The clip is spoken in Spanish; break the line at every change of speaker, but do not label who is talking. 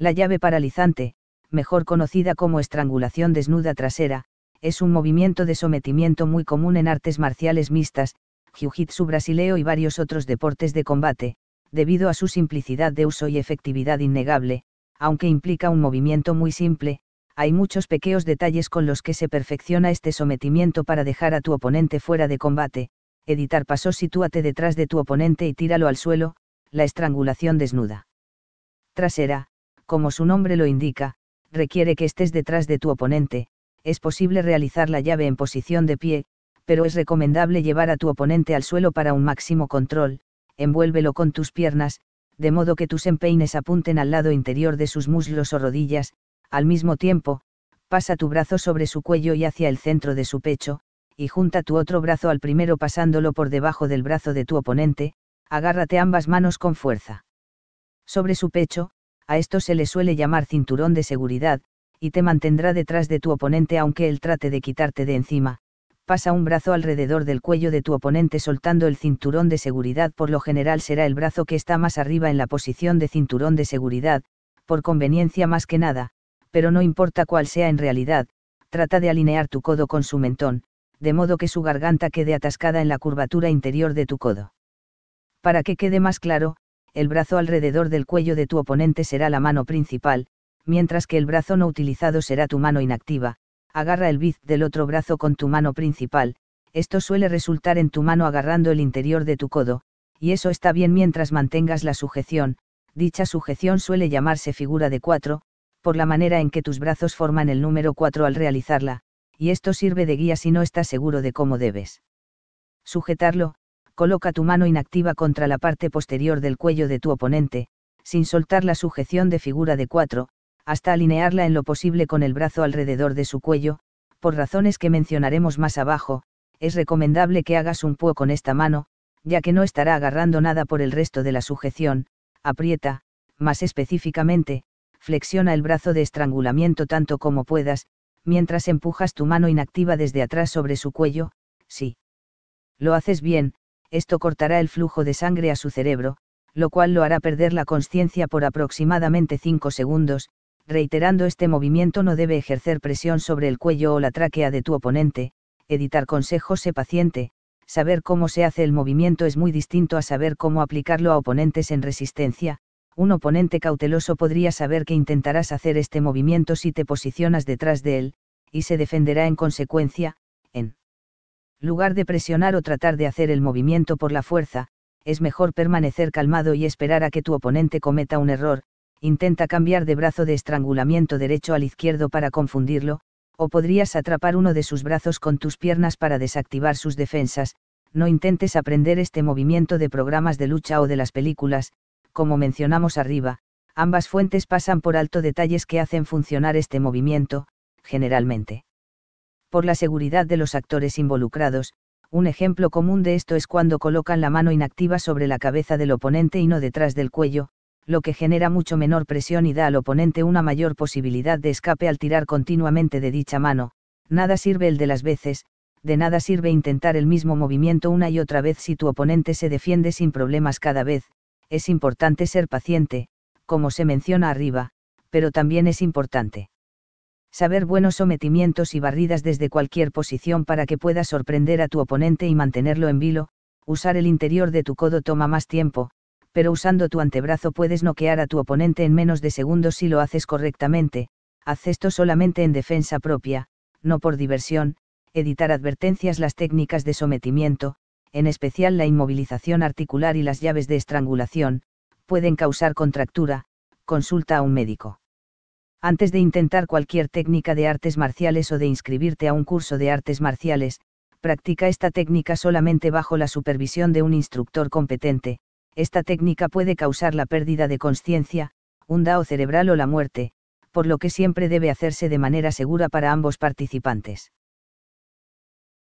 La llave paralizante, mejor conocida como estrangulación desnuda trasera, es un movimiento de sometimiento muy común en artes marciales mixtas, jiu-jitsu brasileo y varios otros deportes de combate, debido a su simplicidad de uso y efectividad innegable, aunque implica un movimiento muy simple, hay muchos pequeños detalles con los que se perfecciona este sometimiento para dejar a tu oponente fuera de combate, editar paso sitúate detrás de tu oponente y tíralo al suelo, la estrangulación desnuda. Trasera, como su nombre lo indica, requiere que estés detrás de tu oponente, es posible realizar la llave en posición de pie, pero es recomendable llevar a tu oponente al suelo para un máximo control, envuélvelo con tus piernas, de modo que tus empeines apunten al lado interior de sus muslos o rodillas, al mismo tiempo, pasa tu brazo sobre su cuello y hacia el centro de su pecho, y junta tu otro brazo al primero pasándolo por debajo del brazo de tu oponente, agárrate ambas manos con fuerza. Sobre su pecho, a esto se le suele llamar cinturón de seguridad, y te mantendrá detrás de tu oponente aunque él trate de quitarte de encima. Pasa un brazo alrededor del cuello de tu oponente soltando el cinturón de seguridad, por lo general será el brazo que está más arriba en la posición de cinturón de seguridad, por conveniencia más que nada, pero no importa cuál sea en realidad, trata de alinear tu codo con su mentón, de modo que su garganta quede atascada en la curvatura interior de tu codo. Para que quede más claro, el brazo alrededor del cuello de tu oponente será la mano principal, mientras que el brazo no utilizado será tu mano inactiva, agarra el bíceps del otro brazo con tu mano principal, esto suele resultar en tu mano agarrando el interior de tu codo, y eso está bien mientras mantengas la sujeción, dicha sujeción suele llamarse figura de 4, por la manera en que tus brazos forman el número 4 al realizarla, y esto sirve de guía si no estás seguro de cómo debes sujetarlo, coloca tu mano inactiva contra la parte posterior del cuello de tu oponente, sin soltar la sujeción de figura de 4, hasta alinearla en lo posible con el brazo alrededor de su cuello, por razones que mencionaremos más abajo, es recomendable que hagas un puo con esta mano, ya que no estará agarrando nada por el resto de la sujeción, aprieta, más específicamente, flexiona el brazo de estrangulamiento tanto como puedas, mientras empujas tu mano inactiva desde atrás sobre su cuello, sí. Lo haces bien, esto cortará el flujo de sangre a su cerebro, lo cual lo hará perder la conciencia por aproximadamente 5 segundos, reiterando este movimiento no debe ejercer presión sobre el cuello o la tráquea de tu oponente, editar consejos se paciente, saber cómo se hace el movimiento es muy distinto a saber cómo aplicarlo a oponentes en resistencia, un oponente cauteloso podría saber que intentarás hacer este movimiento si te posicionas detrás de él, y se defenderá en consecuencia, en lugar de presionar o tratar de hacer el movimiento por la fuerza, es mejor permanecer calmado y esperar a que tu oponente cometa un error, intenta cambiar de brazo de estrangulamiento derecho al izquierdo para confundirlo, o podrías atrapar uno de sus brazos con tus piernas para desactivar sus defensas, no intentes aprender este movimiento de programas de lucha o de las películas, como mencionamos arriba, ambas fuentes pasan por alto detalles que hacen funcionar este movimiento, generalmente por la seguridad de los actores involucrados. Un ejemplo común de esto es cuando colocan la mano inactiva sobre la cabeza del oponente y no detrás del cuello, lo que genera mucho menor presión y da al oponente una mayor posibilidad de escape al tirar continuamente de dicha mano. Nada sirve el de las veces, de nada sirve intentar el mismo movimiento una y otra vez si tu oponente se defiende sin problemas cada vez, es importante ser paciente, como se menciona arriba, pero también es importante saber buenos sometimientos y barridas desde cualquier posición para que puedas sorprender a tu oponente y mantenerlo en vilo, usar el interior de tu codo toma más tiempo, pero usando tu antebrazo puedes noquear a tu oponente en menos de segundos si lo haces correctamente, haz esto solamente en defensa propia, no por diversión, editar advertencias las técnicas de sometimiento, en especial la inmovilización articular y las llaves de estrangulación, pueden causar contractura, consulta a un médico. Antes de intentar cualquier técnica de artes marciales o de inscribirte a un curso de artes marciales, practica esta técnica solamente bajo la supervisión de un instructor competente. Esta técnica puede causar la pérdida de conciencia, un dao cerebral o la muerte, por lo que siempre debe hacerse de manera segura para ambos participantes.